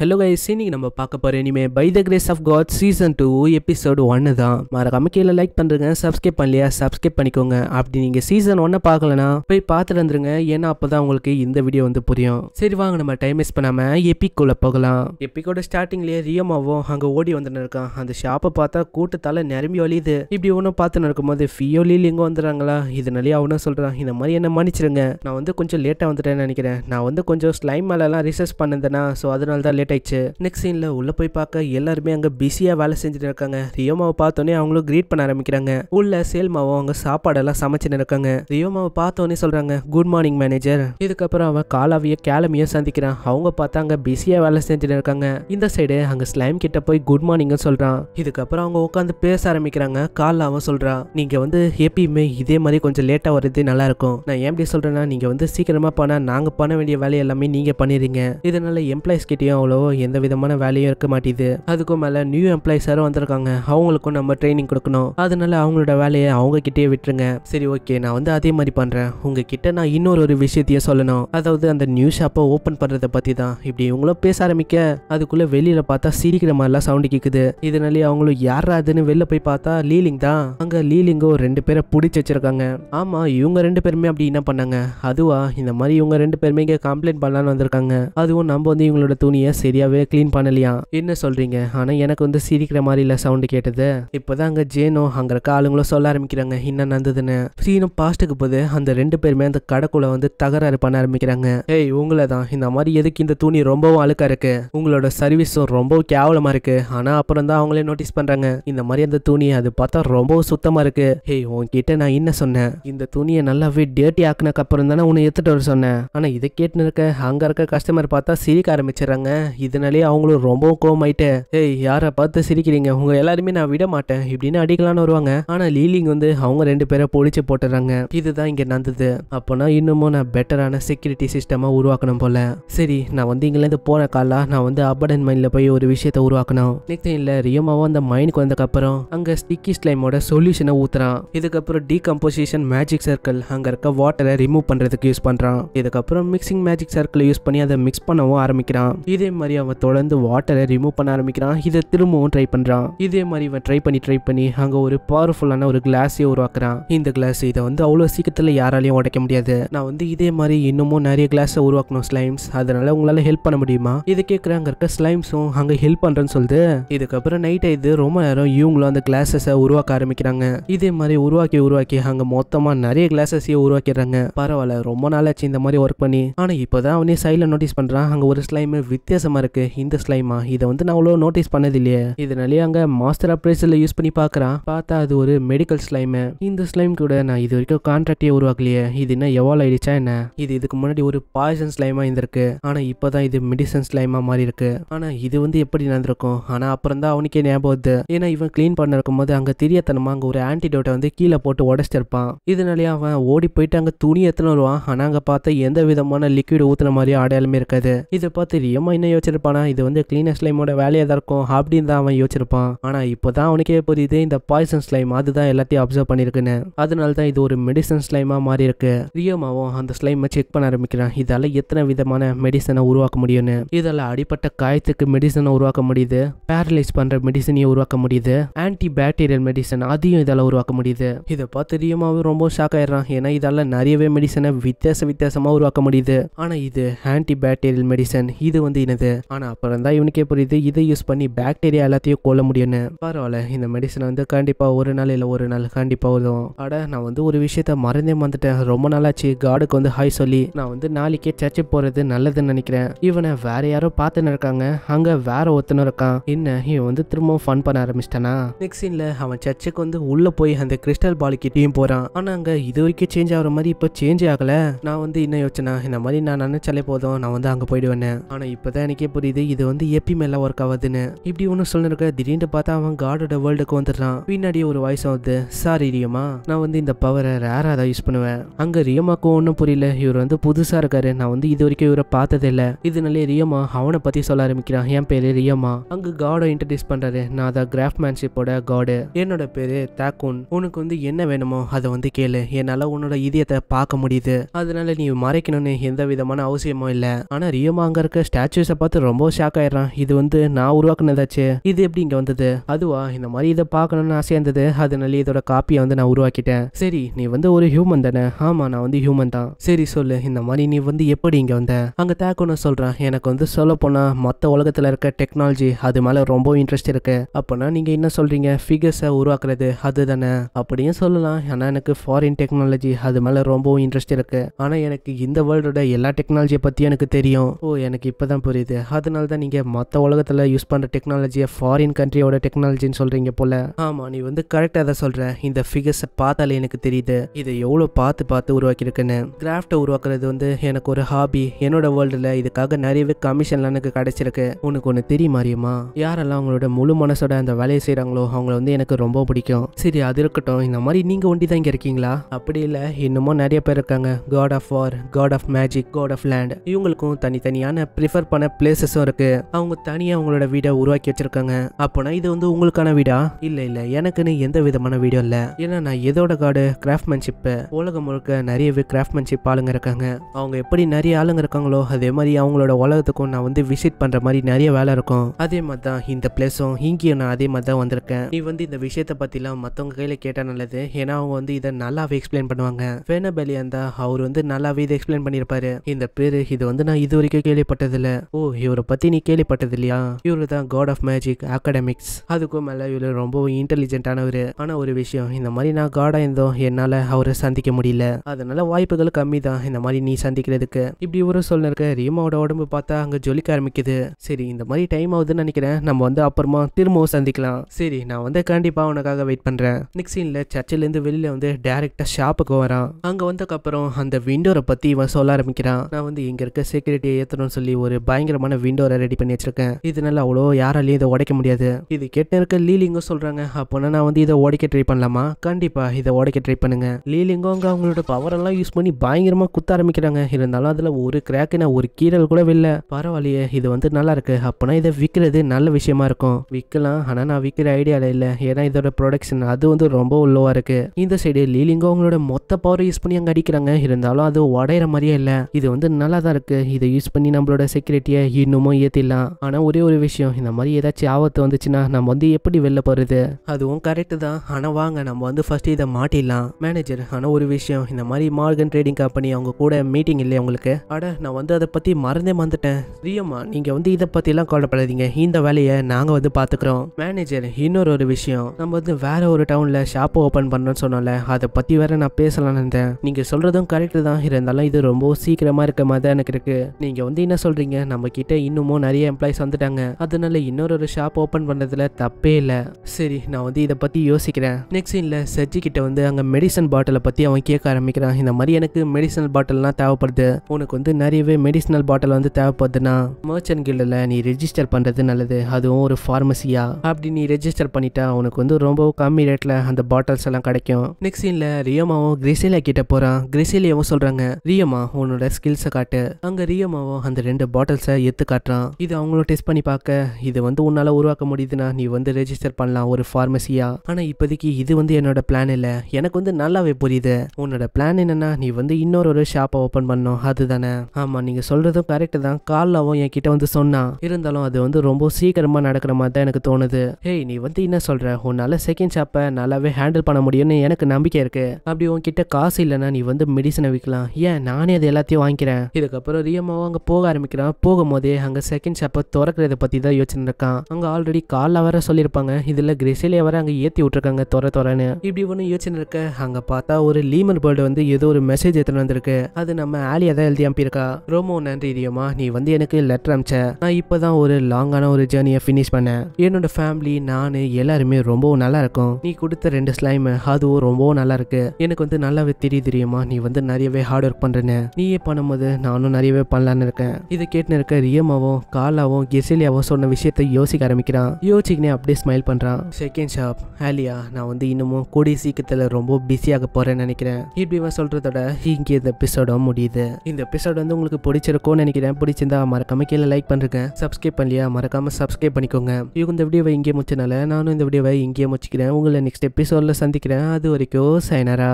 hello guys இன்னைக்கு நம்ம பார்க்க போகிற இனிமே by the grace of God season two episode ஒன்று தான் மறக்காம கீழே லைக் பண்ணுறங்க சப்ஸ்கிரைப் பண்ணலையா சப்ஸ்கிரைப் பண்ணிக்கோங்க அப்படி நீங்கள் சீசன் ஒன்னை பார்க்கலனா போய் பார்த்துட்டு வந்துருங்க ஏன்னா அப்போ தான் உங்களுக்கு இந்த வீடியோ வந்து புரியும் சரி வாங்க நம்ம டைம் வேஸ்ட் பண்ணாமல் எப்பிக்குள்ளே போகலாம் எப்பிக்கோட ஸ்டார்டிங்லேயே ரியோமாவும் அங்கே ஓடி வந்துட்டு இருக்கான் அந்த ஷாப்பை பார்த்தா கூட்டத்தால் நிரம்பி ஒழியுது இப்படி ஒன்றும் பார்த்து நடக்கும் ஃபியோ ஃபியோலியில் எங்கே வந்துடுறாங்களா இதனாலேயே அவனும் சொல்கிறான் இந்த மாதிரி என்ன மன்னிச்சிருங்க நான் வந்து கொஞ்சம் லேட்டாக வந்துட்டேன்னு நினைக்கிறேன் நான் வந்து கொஞ்சம் ஸ்லைம் மேலெலாம் ரிசர்ச் பண்ணிருந்தேன்னா ஸோ அதனால தான் லேட் ஆயிடுச்சு நெக்ஸ்ட் சீன்ல உள்ளே போய் பார்க்க எல்லாருமே அங்கே பிஸியாக வேலை செஞ்சுட்டு இருக்காங்க ரியோமாவை பார்த்தோன்னே அவங்களும் க்ரீட் பண்ண ஆரம்பிக்கிறாங்க உள்ள சேல்மாவும் அவங்க சாப்பாடெல்லாம் சமைச்சுன்னு இருக்காங்க ரியோமாவை பார்த்தோன்னே சொல்கிறாங்க குட் மார்னிங் மேனேஜர் இதுக்கப்புறம் அவன் காலாவிய கேலமியும் சந்திக்கிறான் அவங்க பார்த்தா அங்கே பிஸியாக வேலை செஞ்சுட்டு இருக்காங்க இந்த சைடு அங்கே ஸ்லைம் கிட்ட போய் குட் மார்னிங் சொல்கிறான் இதுக்கப்புறம் அவங்க உட்காந்து பேச ஆரம்பிக்கிறாங்க காலில் அவன் சொல்கிறான் நீங்கள் வந்து எப்பயுமே இதே மாதிரி கொஞ்சம் லேட்டாக வர்றது நல்லா இருக்கும் நான் ஏன் எப்படி சொல்கிறேன்னா நீங்கள் வந்து சீக்கிரமாக போனா நாங்கள் பண்ண வேண்டிய வேலையை எல்லாமே நீங்கள் பண்ணிடுறீங்க இதனால எம்ப்ளாயிஸ் கிட்டேயும் அவங்களோ எந்த விதமான வேலையும் இருக்க மாட்டேது அதுக்கும் மேலே நியூ எம்ப்ளாயிஸ் யாரும் வந்திருக்காங்க அவங்களுக்கும் நம்ம ட்ரைனிங் கொடுக்கணும் அதனால அவங்களோட வேலையை அவங்க கிட்டே விட்டுருங்க சரி ஓகே நான் வந்து அதே மாதிரி பண்ணுறேன் உங்ககிட்ட நான் இன்னொரு ஒரு விஷயத்தையே சொல்லணும் அதாவது அந்த நியூ ஷாப்பை ஓப்பன் பண்ணுறதை பற்றி தான் இப்படி இவங்களும் பேச ஆரம்பிக்க அதுக்குள்ளே வெளியில் பார்த்தா சிரிக்கிற மாதிரிலாம் சவுண்ட் கேக்குது இதனாலே அவங்களும் யாராதுன்னு வெளில போய் பார்த்தா லீலிங் தான் அங்கே லீலிங்கோ ரெண்டு பேரை பிடிச்சி வச்சிருக்காங்க ஆமாம் இவங்க ரெண்டு பேருமே அப்படி என்ன பண்ணாங்க அதுவா இந்த மாதிரி இவங்க ரெண்டு பேருமே இங்கே கம்ப்ளைண்ட் பண்ணலான்னு வந்திருக்காங்க அதுவும் நம்ம வந்து இவங்களோட துணியை சரியாவே க்ளீன் பண்ணலையா என்ன சொல்றீங்க ஆனால் எனக்கு வந்து சிரிக்கிற மாதிரி இல்லை சவுண்டு கேட்டது இப்பதான் அங்க அங்கே ஜேனோ அங்கே இருக்க ஆளுங்களும் சொல்ல ஆரம்பிக்கிறாங்க என்ன நடந்ததுன்னு சீனும் பாஸ்ட்டுக்கு போது அந்த ரெண்டு பேருமே அந்த கடைக்குள்ளே வந்து தகராறு பண்ண ஆரம்பிக்கிறாங்க ஏய் உங்களை தான் இந்த மாதிரி எதுக்கு இந்த துணி ரொம்பவும் அழுக்கா இருக்கு உங்களோட சர்வீஸும் ரொம்பவும் கேவலமாக இருக்கு ஆனால் அப்புறம் தான் அவங்களே நோட்டீஸ் பண்ணுறாங்க இந்த மாதிரி அந்த துணி அது பார்த்தா ரொம்பவும் சுத்தமாக இருக்கு ஏய் உன்கிட்ட நான் என்ன சொன்னேன் இந்த துணியை நல்லாவே டேட்டி ஆக்குனக்கு அப்புறம் தானே உன்னை எடுத்துட்டு வர சொன்னேன் ஆனால் இதை கேட்டுன்னு இருக்க அங்கே இருக்க கஸ்டமர் பார்த்தா சிரிக்க ஆரம்பிச்சிடறாங்க இதனாலே அவங்களும் ரொம்ப கோமாயிட்டு ஏய் யாரை பார்த்து சிரிக்கிறீங்க உங்க எல்லாருமே நான் விட மாட்டேன் இப்படின்னு அடிக்கலான்னு வருவாங்க ஆனா லீலிங் வந்து அவங்க ரெண்டு பேரை பொழிச்சு போட்டுறாங்க இதுதான் இங்க நடந்தது அப்போனா இன்னமும் நான் பெட்டரான செக்யூரிட்டி சிஸ்டமா உருவாக்கணும் போல சரி நான் வந்து இங்கிலேருந்து போன காலா நான் வந்து அபடன் மைண்டில் போய் ஒரு விஷயத்த உருவாக்கணும் நெக்ஸ்ட் இல்ல ரியமாவும் அந்த மைனுக்கு வந்ததுக்கப்புறம் அங்கே ஸ்டிக்கி ஸ்லைமோட சொல்யூஷனை ஊற்றுறான் இதுக்கப்புறம் டீகம்போசிஷன் மேஜிக் சர்க்கிள் அங்கே இருக்க வாட்டரை ரிமூவ் பண்ணுறதுக்கு யூஸ் பண்ணுறான் இதுக்கப்புறம் மிக்சிங் மேஜிக் சர்க்கிளை யூஸ் பண்ணி அதை மிக்ஸ் பண்ணவும் ஆரம்பிக்கிறான் இதே மாதிரி அவன் தொடர்ந்து வாட்டரை ரிமூவ் பண்ண ஆரம்பிக்கிறான் இதை திரும்பவும் ட்ரை பண்ணுறான் இதே மாதிரி இவன் ட்ரை பண்ணி ட்ரை பண்ணி அங்கே ஒரு பவர்ஃபுல்லான ஒரு கிளாஸே உருவாக்குறான் இந்த கிளாஸ் இதை வந்து அவ்வளோ சீக்கிரத்தில் யாராலையும் உடைக்க முடியாது நான் வந்து இதே மாதிரி இன்னமும் நிறைய கிளாஸ் உருவாக்கணும் ஸ்லைம்ஸ் அதனால உங்களால் ஹெல்ப் பண்ண முடியுமா இதை கேட்குற அங்க இருக்க ஸ்லைம்ஸும் அங்கே ஹெல்ப் பண்ணுறேன்னு சொல்லுது இதுக்கப்புறம் நைட் ஆயிடு ரொம்ப நேரம் இவங்களும் அந்த கிளாஸஸை உருவாக்க ஆரம்பிக்கிறாங்க இதே மாதிரி உருவாக்கி உருவாக்கி அங்கே மொத்தமாக நிறைய கிளாஸஸையே உருவாக்கிடுறாங்க பரவாயில்ல ரொம்ப நாளாச்சு இந்த மாதிரி ஒர்க் பண்ணி ஆனால் இப்போ தான் அவனே சைடில் நோட்டீஸ் பண்ணுறான் அங்கே ஒரு ஸ்லைம் வித்தியாசம் வித்தியாசமாக இருக்கு இந்த ஸ்லைமா இதை வந்து நான் அவ்வளோ நோட்டீஸ் பண்ணதில்லையே இதனாலே அங்கே மாஸ்டர் அப்ரைஸில் யூஸ் பண்ணி பார்க்குறான் பார்த்தா அது ஒரு மெடிக்கல் ஸ்லைமு இந்த ஸ்லைம் கூட நான் இது வரைக்கும் கான்ட்ராக்டே உருவாக்கலையே இது என்ன எவால் ஆயிடுச்சா என்ன இது இதுக்கு முன்னாடி ஒரு பாய்சன் ஸ்லைமாக இருந்திருக்கு ஆனால் இப்போ தான் இது மெடிசன் ஸ்லைமாக மாறி இருக்கு ஆனால் இது வந்து எப்படி நடந்திருக்கும் ஆனால் அப்புறம் தான் அவனுக்கே ஞாபகம் ஏன்னா இவன் க்ளீன் பண்ண இருக்கும்போது அங்கே தெரியாதனமா அங்கே ஒரு ஆன்டிடோட்டை வந்து கீழே போட்டு உடச்சிருப்பான் இதனாலே அவன் ஓடி போயிட்டு அங்கே துணி எத்தனை வருவான் ஆனால் அங்கே பார்த்தா எந்த விதமான லிக்விட் ஊத்துன மாதிரியும் அடையாளமே இருக்காது இதை பார்த்து ரியமா என்ன யோசிச்சிருப்பானா இது வந்து கிளீனர் ஸ்லைமோட வேலையாக தான் இருக்கும் அப்படின்னு தான் அவன் யோசிச்சிருப்பான் ஆனால் இப்போ தான் அவனுக்கே புரியுது இந்த பாய்சன் ஸ்லைம் அதுதான் எல்லாத்தையும் அப்சர்வ் பண்ணியிருக்குன்னு அதனால தான் இது ஒரு மெடிசன் ஸ்லைமாக மாறி இருக்கு ரியோமாவும் அந்த ஸ்லைமை செக் பண்ண ஆரம்பிக்கிறான் இதால் எத்தனை விதமான மெடிசனை உருவாக்க முடியும்னு இதில் அடிப்பட்ட காயத்துக்கு மெடிசனை உருவாக்க முடியுது பேரலைஸ் பண்ணுற மெடிசனையும் உருவாக்க முடியுது ஆன்டி பாக்டீரியல் மெடிசன் அதையும் இதால் உருவாக்க முடியுது இதை பார்த்து ரியோமாவும் ரொம்ப ஷாக் ஆயிடுறான் ஏன்னா இதால் நிறையவே மெடிசனை வித்தியாச வித்தியாசமாக உருவாக்க முடியுது ஆனால் இது ஆன்டி பாக்டீரியல் மெடிசன் இது வந்து என்னது ஆனால் அப்புறம் தான் இவனுக்கே புரியுது இதை யூஸ் பண்ணி பாக்டீரியா எல்லாத்தையும் கொல்ல முடியும்னு பரவாயில்ல இந்த மெடிசன் வந்து கண்டிப்பாக ஒரு நாள் இல்லை ஒரு நாள் கண்டிப்பாக உதவும் அட நான் வந்து ஒரு விஷயத்த மறந்தே மறந்துட்டேன் ரொம்ப நாளாச்சு காடுக்கு வந்து ஹாய் சொல்லி நான் வந்து நாளைக்கே சர்ச்சை போகிறது நல்லதுன்னு நினைக்கிறேன் இவனை வேற யாரோ பார்த்துன்னு இருக்காங்க அங்கே வேற ஒருத்தனும் இருக்கான் என்ன இவன் வந்து திரும்பவும் ஃபன் பண்ண ஆரம்பிச்சிட்டானா நெக்ஸ்ட் சீனில் அவன் சர்ச்சுக்கு வந்து உள்ளே போய் அந்த கிறிஸ்டல் பாலுக்கிட்டையும் போகிறான் ஆனால் அங்கே இது வரைக்கும் சேஞ்ச் ஆகிற மாதிரி இப்போ சேஞ்ச் ஆகலை நான் வந்து இன்னும் யோசனை இந்த மாதிரி நான் நினைச்சாலே போதும் நான் வந்து அங்கே போயிடுவேன் ஆனால் இப்போ தான் எனக்கு எனக்கே புரியுது இது வந்து எல்லாம் ஒர்க் ஆகுதுன்னு இப்படி ஒன்று சொல்லிருக்க திடீர்னு பார்த்தா அவன் காடோட வேர்ல்டுக்கு வந்துடுறான் பின்னாடி ஒரு வாய்ஸ் ஆகுது சாரி ரியமா நான் வந்து இந்த பவரை ரேராக தான் யூஸ் பண்ணுவேன் அங்கே ரியமாக்கும் ஒன்றும் புரியல இவர் வந்து புதுசாக இருக்காரு நான் வந்து இது வரைக்கும் இவரை பார்த்தது இல்லை இதனாலே ரியமா அவனை பற்றி சொல்ல ஆரம்பிக்கிறான் என் பேர் ரியமா அங்கே காடை இன்ட்ரடியூஸ் பண்றாரு நான் அதான் மேன்ஷிப்போட காடு என்னோட பேர் தாக்கூன் உனக்கு வந்து என்ன வேணுமோ அதை வந்து கேளு என்னால் உன்னோட இதயத்தை பார்க்க முடியுது அதனால நீ மறைக்கணும்னு எந்த விதமான அவசியமும் இல்லை ஆனால் ரியமா அங்கே இருக்க ஸ்டாச்சுஸை பார்த்து ரொம்ப ஷாக் ஆயிடுறான் இது வந்து நான் உருவாக்குனதாச்சு இது எப்படி இங்கே வந்தது அதுவா இந்த மாதிரி இதை பார்க்கணும்னு ஆசையாக இருந்தது அதனால இதோட காப்பியை வந்து நான் உருவாக்கிட்டேன் சரி நீ வந்து ஒரு ஹியூமன் தானே ஆமா நான் வந்து ஹியூமன் தான் சரி சொல்லு இந்த மாதிரி நீ வந்து எப்படி இங்கே வந்த அங்கே தேக்கணும் சொல்கிறேன் எனக்கு வந்து சொல்ல போனா மொத்த உலகத்தில் இருக்க டெக்னாலஜி அது மேலே ரொம்ப இன்ட்ரெஸ்ட் இருக்கு அப்பனா நீங்கள் என்ன சொல்கிறீங்க ஃபிகர்ஸை உருவாக்குறது அது தானே அப்படியும் சொல்லலாம் ஆனால் எனக்கு ஃபாரின் டெக்னாலஜி அது மேலே ரொம்பவும் இன்ட்ரெஸ்ட் இருக்கு ஆனால் எனக்கு இந்த வேர்ல்டோட எல்லா டெக்னாலஜியை பத்தியும் எனக்கு தெரியும் ஓ எனக்கு இப்போ தான் புரியுது முடியாது அதனால தான் நீங்கள் மற்ற உலகத்தில் யூஸ் பண்ணுற டெக்னாலஜியை ஃபாரின் கண்ட்ரியோட டெக்னாலஜின்னு சொல்கிறீங்க போல் ஆமாம் நீ வந்து கரெக்டாக தான் சொல்ற இந்த ஃபிகர்ஸை பார்த்தாலே எனக்கு தெரியுது இதை எவ்வளோ பார்த்து பார்த்து உருவாக்கியிருக்குன்னு கிராஃப்ட உருவாக்குறது வந்து எனக்கு ஒரு ஹாபி என்னோட வேர்ல்டில் இதுக்காக நிறையவே கமிஷன்லாம் எனக்கு கிடைச்சிருக்கு உனக்கு ஒன்று தெரியும் மாறியுமா யாரெல்லாம் அவங்களோட முழு மனசோட அந்த வேலையை செய்கிறாங்களோ அவங்கள வந்து எனக்கு ரொம்ப பிடிக்கும் சரி அது இருக்கட்டும் இந்த மாதிரி நீங்கள் ஒண்டி தான் இங்கே இருக்கீங்களா அப்படி இல்லை இன்னமும் நிறைய பேர் இருக்காங்க God of war God of magic God of land இவங்களுக்கும் தனித்தனியான ப்ரிஃபர் பண்ண பிளேசஸும் இருக்குது அவங்க தனியாக அவங்களோட வீடை உருவாக்கி வச்சுருக்காங்க அப்போனா இது வந்து உங்களுக்கான வீடா இல்லை இல்லை எனக்குன்னு எந்த விதமான வீடியோ இல்லை ஏன்னா நான் எதோட காடு கிராஃப்ட்மேன்ஷிப் உலகம் முழுக்க நிறையவே கிராஃப்ட்மேன்ஷிப் ஆளுங்க இருக்காங்க அவங்க எப்படி நிறைய ஆளுங்க இருக்காங்களோ அதே மாதிரி அவங்களோட உலகத்துக்கும் நான் வந்து விசிட் பண்ணுற மாதிரி நிறைய வேலை இருக்கும் அதே மாதிரி தான் இந்த பிளேஸும் இங்கேயும் நான் அதே மாதிரி தான் வந்திருக்கேன் நீ வந்து இந்த விஷயத்தை பற்றிலாம் மற்றவங்க கையில் கேட்டால் நல்லது ஏன்னா அவங்க வந்து இதை நல்லாவே எக்ஸ்பிளைன் பண்ணுவாங்க ஃபேனபெலியா இருந்தால் அவர் வந்து நல்லாவே இதை எக்ஸ்பிளைன் பண்ணியிருப்பாரு இந்த பேர் இது வந்து நான் இது வரைக்கும் கேள்விப்பட்டதில்ல ஓ இவரை பற்றி நீ கேள்விப்பட்டது இல்லையா இவரு தான் காட் ஆஃப் மேஜிக் அகாடமிக்ஸ் அதுக்கும் மேலே இவரு ரொம்பவும் இன்டெலிஜென்ட்டானவர் ஆனால் ஒரு விஷயம் இந்த மாதிரி நான் காடாக இருந்தோம் என்னால் அவரை சந்திக்க முடியல அதனால வாய்ப்புகள் கம்மி தான் இந்த மாதிரி நீ சந்திக்கிறதுக்கு இப்படி இவரும் சொல்லிருக்க ரீமாவோட உடம்பு பார்த்தா அங்கே ஜொலிக்க ஆரம்பிக்குது சரி இந்த மாதிரி டைம் ஆகுதுன்னு நினைக்கிறேன் நம்ம வந்து அப்புறமா திரும்பவும் சந்திக்கலாம் சரி நான் வந்து கண்டிப்பாக உனக்காக வெயிட் பண்ணுறேன் நெக்ஸ்ட் சர்ச்சில சர்ச்சிலேருந்து வெளியில் வந்து டேரெக்டாக ஷாப்புக்கு வரான் அங்கே வந்ததுக்கப்புறம் அந்த விண்டோரை பற்றி இவன் சொல்ல ஆரம்பிக்கிறான் நான் வந்து இங்கே இருக்க செக்யூரிட்டியை ஏற்றணும்னு சொல்லி ஒரு பயங்கர பயங்கரமான விண்டோரை ரெடி பண்ணி வச்சிருக்கேன் இதனால அவ்வளோ யாராலையும் இதை உடைக்க முடியாது இது கேட்டு இருக்க லீலிங்கும் சொல்றாங்க அப்போனா நான் வந்து இதை உடைக்க ட்ரை பண்ணலாமா கண்டிப்பா இதை உடைக்க ட்ரை பண்ணுங்க லீலிங்கும் அங்க அவங்களோட பவர் எல்லாம் யூஸ் பண்ணி பயங்கரமா குத்த ஆரம்பிக்கிறாங்க இருந்தாலும் அதுல ஒரு கிராக்குனா ஒரு கீரல் கூட வெளில பரவாயில்லையே இது வந்து நல்லா இருக்கு அப்போனா இதை விற்கிறது நல்ல விஷயமா இருக்கும் விற்கலாம் ஆனால் நான் விற்கிற ஐடியால இல்லை ஏன்னா இதோட ப்ரொடக்ஷன் அது வந்து ரொம்ப உள்ளவா இருக்கு இந்த சைடு லீலிங்கோ அவங்களோட மொத்த பவர் யூஸ் பண்ணி அங்கே அடிக்கிறாங்க இருந்தாலும் அது உடையற மாதிரியே இல்லை இது வந்து நல்லா தான் இருக்கு இதை யூஸ் பண்ணி நம்மளோட செக்யூரிட்டியை இன்னமும் ஏற்றிடலாம் ஆனால் ஒரே ஒரு விஷயம் இந்த மாதிரி ஏதாச்சும் ஆபத்து வந்துச்சுன்னா நம்ம வந்து எப்படி வெளில போகிறது அதுவும் கரெக்ட் தான் ஆனால் வாங்க நம்ம வந்து ஃபஸ்ட்டு இதை மாட்டிடலாம் மேனேஜர் ஆனால் ஒரு விஷயம் இந்த மாதிரி மார்கன் ட்ரேடிங் கம்பெனி அவங்க கூட மீட்டிங் இல்லையா உங்களுக்கு அட நான் வந்து அதை பற்றி மறந்தே மறந்துட்டேன் பிரியம்மா நீங்கள் வந்து இதை பற்றிலாம் கவலைப்படாதீங்க இந்த வேலையை நாங்கள் வந்து பார்த்துக்குறோம் மேனேஜர் இன்னொரு ஒரு விஷயம் நம்ம வந்து வேற ஒரு டவுனில் ஷாப்பை ஓப்பன் பண்ணோன்னு சொன்னால அதை பற்றி வேற நான் பேசலாம் இருந்தேன் நீங்கள் சொல்கிறதும் கரெக்டு தான் இருந்தாலும் இது ரொம்ப சீக்கிரமாக இருக்க மாதிரி தான் எனக்கு இருக்குது நீங்கள் வந்து என்ன சொல்கிறீங்க நமக்கு கிட்ட இன்னமும் நிறைய எம்ப்ளாயிஸ் வந்துட்டாங்க அதனால இன்னொரு ஒரு ஷாப் ஓப்பன் பண்ணுறதுல தப்பே இல்லை சரி நான் வந்து இதை பற்றி யோசிக்கிறேன் நெக்ஸ்ட் சீனில் சர்ஜி கிட்ட வந்து அங்கே மெடிசன் பாட்டிலை பற்றி அவன் கேட்க ஆரம்பிக்கிறான் இந்த மாதிரி எனக்கு மெடிசனல் பாட்டில்லாம் தேவைப்படுது உனக்கு வந்து நிறையவே மெடிசனல் பாட்டில் வந்து தேவைப்படுதுன்னா மர்ச்சன் கில்டில் நீ ரெஜிஸ்டர் பண்ணுறது நல்லது அதுவும் ஒரு ஃபார்மசியா அப்படி நீ ரெஜிஸ்டர் பண்ணிட்டா உனக்கு வந்து ரொம்ப கம்மி ரேட்டில் அந்த பாட்டில்ஸ் எல்லாம் கிடைக்கும் நெக்ஸ்ட் சீனில் ரியமாவும் கிரிசேலியா கிட்ட போகிறான் கிரிசேலியாவும் சொல்கிறாங்க ரியமா உன்னோட ஸ்கில்ஸை காட்டு அங்கே ரியமாவும் அந்த ரெண்டு பாட்டில்ஸை எடுத்து காட்டுறான் இது அவங்களும் டெஸ்ட் பண்ணி பார்க்க இது வந்து உன்னால உருவாக்க முடியுதுன்னா நீ வந்து ரெஜிஸ்டர் பண்ணலாம் ஒரு ஃபார்மசியா ஆனா இப்போதைக்கு இது வந்து என்னோட பிளான் இல்லை எனக்கு வந்து நல்லாவே புரியுது உன்னோட பிளான் என்னன்னா நீ வந்து இன்னொரு ஒரு ஷாப்பை ஓப்பன் பண்ணும் அதுதானே ஆமா நீங்க சொல்றதும் கரெக்ட் தான் கால்லாவும் என் கிட்ட வந்து சொன்னான் இருந்தாலும் அது வந்து ரொம்ப சீக்கிரமா நடக்கிற மாதிரி தான் எனக்கு தோணுது ஏய் நீ வந்து என்ன சொல்ற உன்னால செகண்ட் ஷாப்பை நல்லாவே ஹேண்டில் பண்ண முடியும்னு எனக்கு நம்பிக்கை இருக்கு அப்படி உன்கிட்ட காசு இல்லைன்னா நீ வந்து மெடிசனை விற்கலாம் ஏன் நானே அது எல்லாத்தையும் வாங்கிக்கிறேன் இதுக்கப்புறம் ரியமாவும் அங்கே போக ஆரம்பிக்கிறான் போக போதே அங்கே செகண்ட் ஷாப்பை திறக்கிறத பற்றி தான் யோசிச்சுருக்கான் அங்க அங்கே ஆல்ரெடி காலில் வர சொல்லியிருப்பாங்க இதில் கிரிசிலே வர அங்கே ஏற்றி விட்டுருக்காங்க துற துறன்னு இப்படி ஒண்ணு யோசனை அங்க அங்கே பார்த்தா ஒரு லீமர் பேர்டு வந்து ஏதோ ஒரு மெசேஜ் எடுத்துகிட்டு வந்திருக்கு அது நம்ம ஆலியாக தான் எழுதி அனுப்பியிருக்கா ரோமோ நன்றி இதயமா நீ வந்து எனக்கு லெட்டர் அமிச்ச நான் இப்போ தான் ஒரு லாங்கான ஒரு ஜேர்னியை ஃபினிஷ் பண்ணேன் என்னோட ஃபேமிலி நான் எல்லாருமே ரொம்பவும் நல்லா இருக்கும் நீ கொடுத்த ரெண்டு ஸ்லைம் அதுவும் ரொம்பவும் நல்லா இருக்கு எனக்கு வந்து நல்லாவே தெரியுது தெரியுமா நீ வந்து நிறையவே ஹார்ட் ஒர்க் பண்றேன்னு நீயே பண்ணும்போது நானும் நிறையவே பண்ணலான்னு இருக்கேன் இதை கேட்டுன்னு இருக்க ரியமாவும் காலாவும் கெசிலியாவும் சொன்ன விஷயத்தை யோசிக்க ஆரம்பிக்கிறான் யோசிக்கினே அப்படியே ஸ்மைல் பண்ணுறான் செகண்ட் ஷாப் ஹாலியா நான் வந்து இன்னமும் கூடிய சீக்கிரத்தில் ரொம்ப பிஸியாக போறேன்னு நினைக்கிறேன் இப்படி இப்படிவன் சொல்றதோட இங்க இந்த எபிசோட முடியுது இந்த எபிசோட் வந்து உங்களுக்கு பிடிச்சிருக்கும்னு நினைக்கிறேன் பிடிச்சிருந்தா மறக்காம கீழே லைக் பண்ணுறேன் சப்ஸ்கிரைப் பண்ணலையா மறக்காம சப்ஸ்கிரைப் பண்ணிக்கோங்க இவங்க இந்த வீடியோவை இங்கே முடிச்சனால நானும் இந்த வீடியோவை இங்கே முடிச்சுக்கிறேன் உங்களை நெக்ஸ்ட் எபிசோட்ல சந்திக்கிறேன் அது வரைக்கும் சைனரா